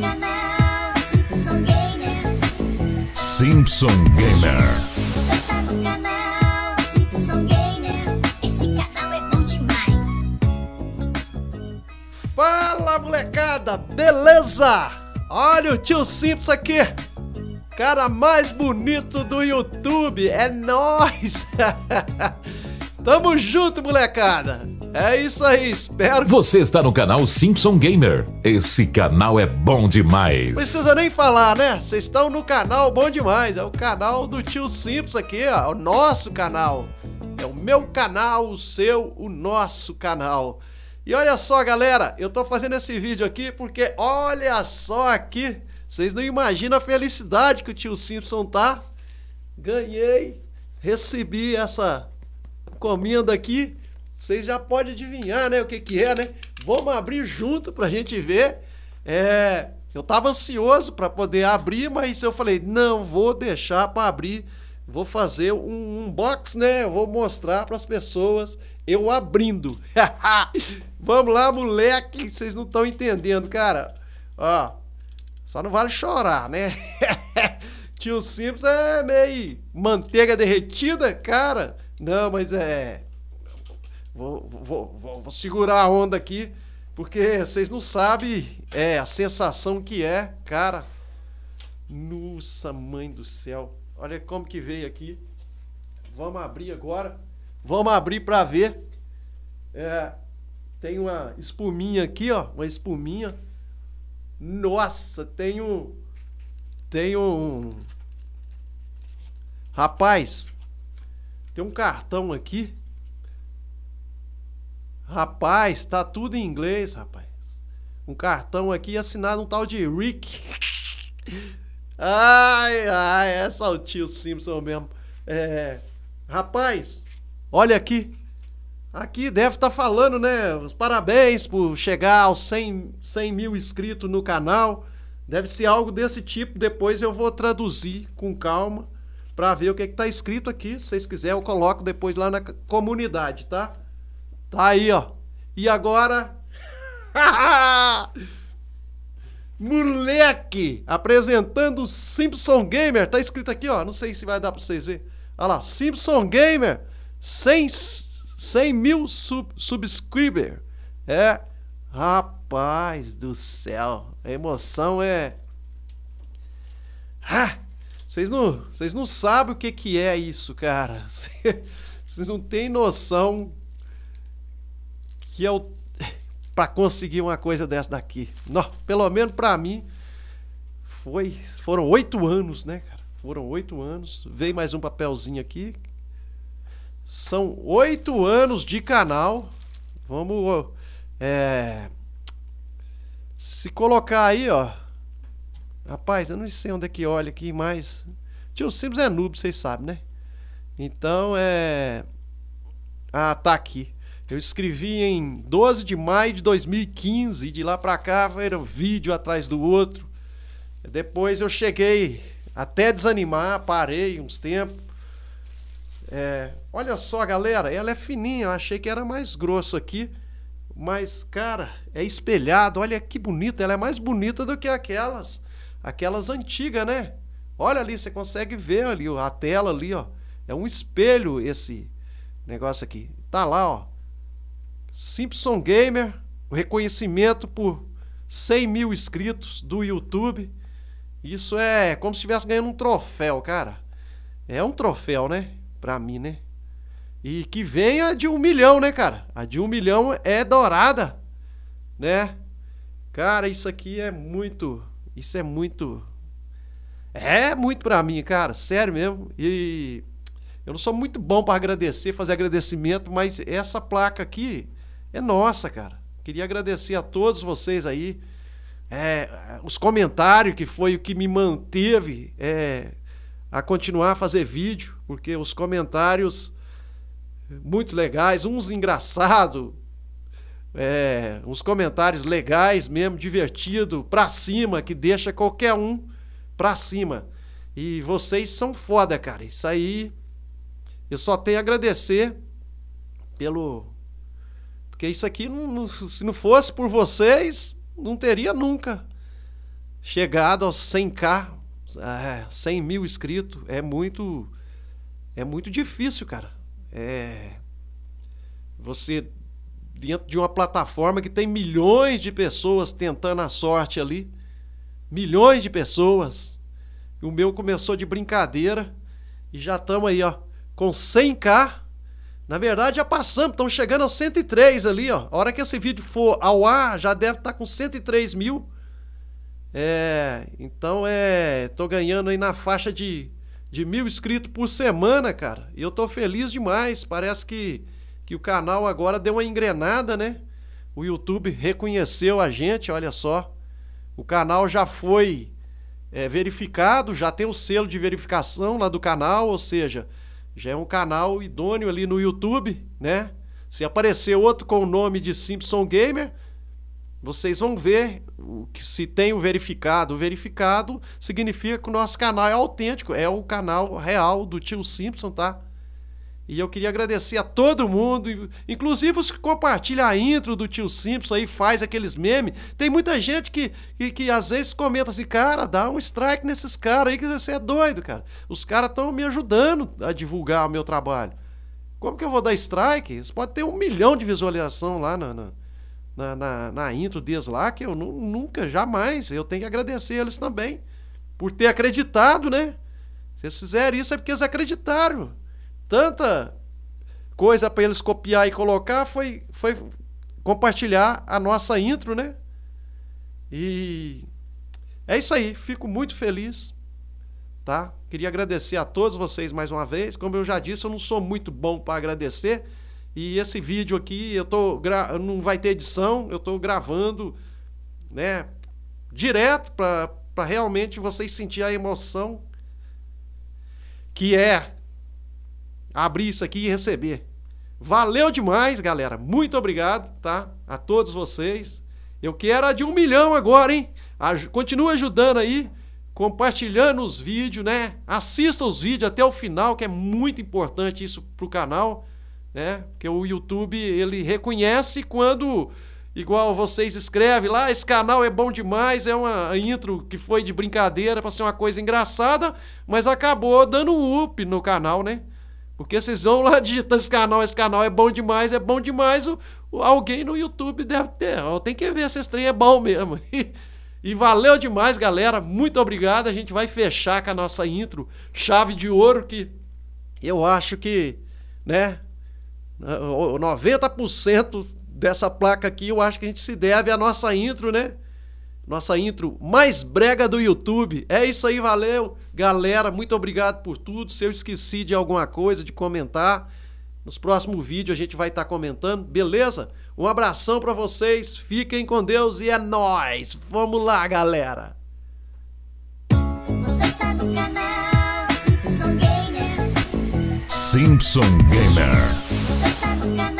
canal Simpson Gamer. Simpson Gamer. Você está no canal Simpson Gamer. Esse canal é bom demais. Fala molecada, beleza? Olha o tio Simpson aqui. Cara mais bonito do YouTube, é nós. Tamo junto, molecada! É isso aí, espero. Você está no canal Simpson Gamer. Esse canal é bom demais. Não Precisa nem falar, né? Vocês estão no canal bom demais. É o canal do tio Simpson aqui, ó. É o nosso canal. É o meu canal, o seu, o nosso canal. E olha só, galera, eu tô fazendo esse vídeo aqui porque olha só aqui. Vocês não imaginam a felicidade que o tio Simpson tá. Ganhei, recebi essa comenda aqui vocês já podem adivinhar, né, o que que é, né? Vamos abrir junto pra gente ver. É, eu tava ansioso para poder abrir, mas eu falei, não vou deixar para abrir. Vou fazer um, um box, né? Eu vou mostrar para as pessoas eu abrindo. Vamos lá, moleque, vocês não estão entendendo, cara. Ó, só não vale chorar, né? Tio Simples é meio manteiga derretida, cara. Não, mas é Vou, vou, vou, vou segurar a onda aqui, porque vocês não sabem é, a sensação que é, cara. Nossa, mãe do céu. Olha como que veio aqui. Vamos abrir agora. Vamos abrir para ver. É, tem uma espuminha aqui, ó. Uma espuminha. Nossa, tem um. Tem um. Rapaz, tem um cartão aqui Rapaz, tá tudo em inglês, rapaz. Um cartão aqui assinado um tal de Rick. Ai, ai, essa é o tio Simpson mesmo. É, rapaz, olha aqui. Aqui deve estar tá falando, né? parabéns por chegar aos 100, 100 mil inscritos no canal. Deve ser algo desse tipo. Depois eu vou traduzir com calma para ver o que é está escrito aqui. Se vocês quiserem, eu coloco depois lá na comunidade, tá? Tá aí, ó. E agora. Moleque! Apresentando o Simpson Gamer. Tá escrito aqui, ó. Não sei se vai dar pra vocês verem. Olha lá. Simpson Gamer. 100, 100 mil sub, subscriber. É. Rapaz do céu. A emoção é. Ah, vocês não, vocês não sabem o que, que é isso, cara. Vocês não têm noção que eu para conseguir uma coisa dessa daqui. Não, pelo menos para mim foi, foram oito anos, né, cara? Foram oito anos. Veio mais um papelzinho aqui. São oito anos de canal. Vamos é, se colocar aí, ó. Rapaz, eu não sei onde é que olha aqui, mas Tio Simples é noob, vocês sabem, né? Então é. Ah, tá aqui. Eu escrevi em 12 de maio de 2015 e de lá para cá era um vídeo atrás do outro. Depois eu cheguei até desanimar, parei uns tempos. É, olha só, galera, ela é fininha, eu achei que era mais grosso aqui. Mas, cara, é espelhado, olha que bonita, ela é mais bonita do que aquelas, aquelas antigas, né? Olha ali, você consegue ver ali, a tela ali, ó. É um espelho esse negócio aqui. Tá lá, ó. Simpson Gamer, o reconhecimento por 100 mil inscritos do YouTube. Isso é como se estivesse ganhando um troféu, cara. É um troféu, né? Pra mim, né? E que venha a de um milhão, né, cara? A de um milhão é dourada, né? Cara, isso aqui é muito. Isso é muito. É muito pra mim, cara. Sério mesmo. E eu não sou muito bom para agradecer, fazer agradecimento, mas essa placa aqui é nossa, cara. Queria agradecer a todos vocês aí. É, os comentários que foi o que me manteve é, a continuar a fazer vídeo, porque os comentários muito legais, uns engraçados, é, uns comentários legais mesmo, divertido, pra cima, que deixa qualquer um pra cima. E vocês são foda, cara. Isso aí eu só tenho a agradecer pelo porque isso aqui, não, não, se não fosse por vocês, não teria nunca chegado aos 100k, é, 100 mil inscritos. É muito, é muito difícil, cara. É, você dentro de uma plataforma que tem milhões de pessoas tentando a sorte ali, milhões de pessoas. O meu começou de brincadeira e já estamos aí, ó, com 100k na verdade, já passamos, estamos chegando aos 103 ali, ó. A hora que esse vídeo for ao ar, já deve estar tá com 103 mil. É, então é, tô ganhando aí na faixa de, de mil inscritos por semana, cara. E eu tô feliz demais. Parece que, que o canal agora deu uma engrenada, né? O YouTube reconheceu a gente, olha só. O canal já foi é, verificado, já tem o selo de verificação lá do canal, ou seja, já é um canal idôneo ali no YouTube, né? Se aparecer outro com o nome de Simpson Gamer, vocês vão ver o que se tem o verificado. O verificado significa que o nosso canal é autêntico, é o canal real do tio Simpson, tá? E eu queria agradecer a todo mundo, inclusive os que compartilham a intro do tio Simpson aí, faz aqueles memes. Tem muita gente que, que, que às vezes comenta assim, cara, dá um strike nesses caras aí que você é doido, cara. Os caras estão me ajudando a divulgar o meu trabalho. Como que eu vou dar strike? Isso pode ter um milhão de visualização lá na, na, na, na intro deles lá, que eu nunca, jamais. Eu tenho que agradecer eles também por ter acreditado, né? Se eles fizeram isso é porque eles acreditaram tanta coisa para eles copiar e colocar foi, foi compartilhar a nossa intro, né? E é isso aí, fico muito feliz, tá? Queria agradecer a todos vocês mais uma vez. Como eu já disse, eu não sou muito bom para agradecer. E esse vídeo aqui, eu tô gra... não vai ter edição, eu tô gravando, né, direto para realmente vocês sentir a emoção que é abrir isso aqui e receber. Valeu demais, galera. Muito obrigado, tá? A todos vocês. Eu quero a de um milhão agora, hein? Aj continua ajudando aí, compartilhando os vídeos, né? Assista os vídeos até o final, que é muito importante isso pro canal, né? Porque o YouTube, ele reconhece quando... Igual vocês escrevem lá, esse canal é bom demais, é uma intro que foi de brincadeira para ser uma coisa engraçada, mas acabou dando um up no canal, né? Porque vocês vão lá digitando esse canal, esse canal é bom demais, é bom demais. O, o alguém no YouTube deve ter. Tem que ver se esse trem é bom mesmo. E, e valeu demais, galera. Muito obrigado. A gente vai fechar com a nossa intro, chave de ouro, que eu acho que, né? 90% dessa placa aqui, eu acho que a gente se deve à nossa intro, né? Nossa intro mais brega do YouTube. É isso aí, valeu. Galera, muito obrigado por tudo. Se eu esqueci de alguma coisa, de comentar, nos próximos vídeos a gente vai estar tá comentando, beleza? Um abração para vocês. Fiquem com Deus e é nós. Vamos lá, galera. Simpson Gamer. Simpson Gamer.